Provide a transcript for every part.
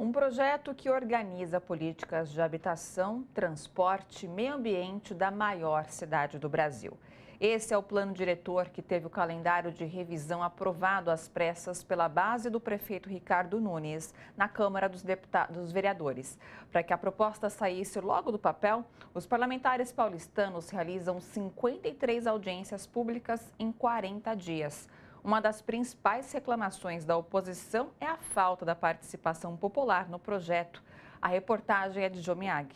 Um projeto que organiza políticas de habitação, transporte e meio ambiente da maior cidade do Brasil. Esse é o plano diretor que teve o calendário de revisão aprovado às pressas pela base do prefeito Ricardo Nunes na Câmara dos, Deputados, dos Vereadores. Para que a proposta saísse logo do papel, os parlamentares paulistanos realizam 53 audiências públicas em 40 dias. Uma das principais reclamações da oposição é a falta da participação popular no projeto. A reportagem é de Jomiag.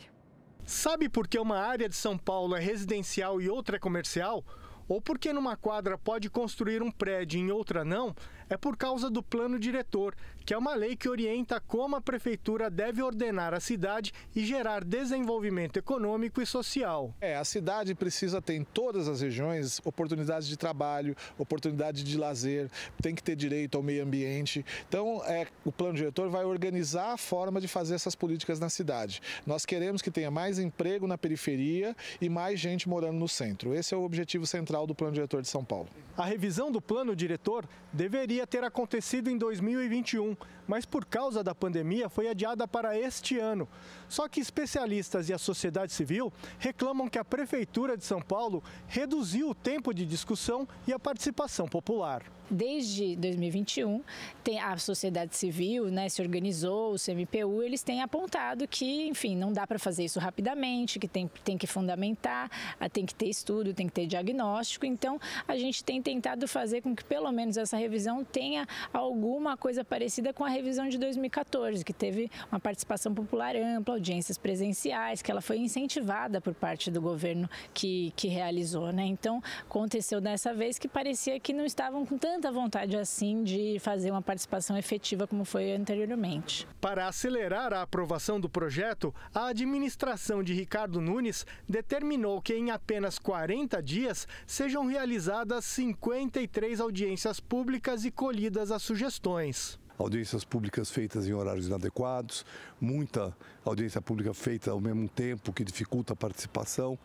Sabe por que uma área de São Paulo é residencial e outra é comercial? Ou porque numa quadra pode construir um prédio e em outra não, é por causa do plano diretor, que é uma lei que orienta como a prefeitura deve ordenar a cidade e gerar desenvolvimento econômico e social. É, a cidade precisa ter em todas as regiões oportunidades de trabalho, oportunidade de lazer, tem que ter direito ao meio ambiente. Então, é, o plano diretor vai organizar a forma de fazer essas políticas na cidade. Nós queremos que tenha mais emprego na periferia e mais gente morando no centro. Esse é o objetivo central Central do Plano Diretor de São Paulo. A revisão do Plano Diretor deveria ter acontecido em 2021, mas por causa da pandemia foi adiada para este ano. Só que especialistas e a sociedade civil reclamam que a Prefeitura de São Paulo reduziu o tempo de discussão e a participação popular desde 2021, tem, a sociedade civil né, se organizou, o CMPU, eles têm apontado que, enfim, não dá para fazer isso rapidamente, que tem, tem que fundamentar, ah, tem que ter estudo, tem que ter diagnóstico. Então, a gente tem tentado fazer com que pelo menos essa revisão tenha alguma coisa parecida com a revisão de 2014, que teve uma participação popular ampla, audiências presenciais, que ela foi incentivada por parte do governo que, que realizou. Né? Então, aconteceu dessa vez que parecia que não estavam com tanto tanta vontade assim de fazer uma participação efetiva como foi anteriormente. Para acelerar a aprovação do projeto, a administração de Ricardo Nunes determinou que em apenas 40 dias sejam realizadas 53 audiências públicas e colhidas as sugestões audiências públicas feitas em horários inadequados, muita audiência pública feita ao mesmo tempo, que dificulta a participação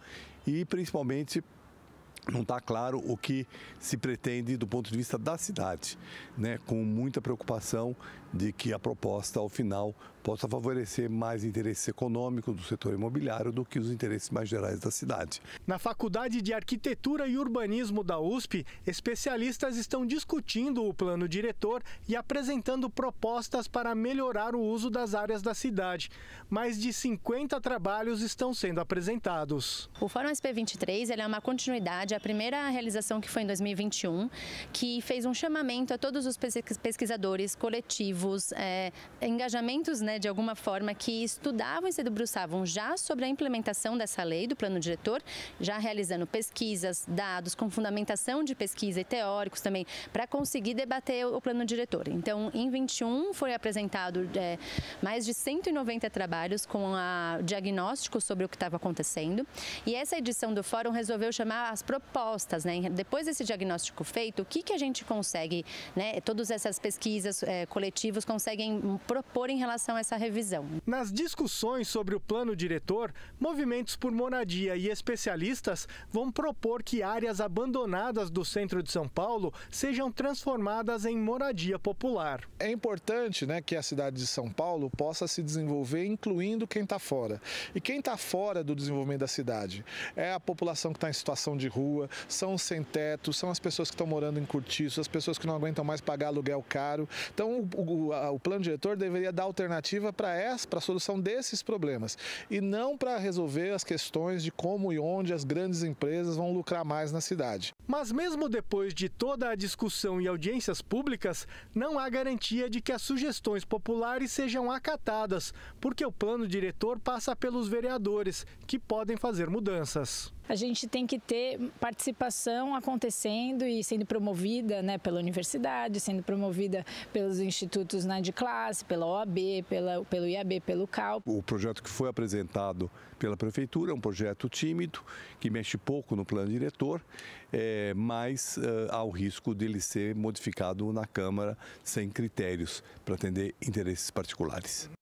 e principalmente não está claro o que se pretende do ponto de vista da cidade, né? com muita preocupação de que a proposta, ao final, possa favorecer mais interesses econômicos do setor imobiliário do que os interesses mais gerais da cidade. Na Faculdade de Arquitetura e Urbanismo da USP, especialistas estão discutindo o plano diretor e apresentando propostas para melhorar o uso das áreas da cidade. Mais de 50 trabalhos estão sendo apresentados. O Fórum SP23 é uma continuidade à primeira realização que foi em 2021, que fez um chamamento a todos os pesquisadores coletivos, é, engajamentos né, né, de alguma forma, que estudavam e se debruçavam já sobre a implementação dessa lei do plano diretor, já realizando pesquisas, dados, com fundamentação de pesquisa e teóricos também, para conseguir debater o plano diretor. Então, em 21 foi apresentado é, mais de 190 trabalhos com a diagnóstico sobre o que estava acontecendo. E essa edição do fórum resolveu chamar as propostas, né? Depois desse diagnóstico feito, o que, que a gente consegue, né? Todas essas pesquisas é, coletivas conseguem propor em relação a essa revisão. Nas discussões sobre o plano diretor, movimentos por moradia e especialistas vão propor que áreas abandonadas do centro de São Paulo sejam transformadas em moradia popular. É importante né, que a cidade de São Paulo possa se desenvolver, incluindo quem está fora. E quem está fora do desenvolvimento da cidade é a população que está em situação de rua, são os sem-teto, são as pessoas que estão morando em curtiços, as pessoas que não aguentam mais pagar aluguel caro. Então, o, o, a, o plano diretor deveria dar alternativa alternativa para essa, para a solução desses problemas e não para resolver as questões de como e onde as grandes empresas vão lucrar mais na cidade. Mas mesmo depois de toda a discussão e audiências públicas, não há garantia de que as sugestões populares sejam acatadas, porque o plano diretor passa pelos vereadores, que podem fazer mudanças a gente tem que ter participação acontecendo e sendo promovida né, pela universidade, sendo promovida pelos institutos né, de classe, pela OAB, pela, pelo IAB, pelo CAL. O projeto que foi apresentado pela Prefeitura é um projeto tímido, que mexe pouco no plano diretor, é, mas ah, há o risco dele ser modificado na Câmara sem critérios para atender interesses particulares.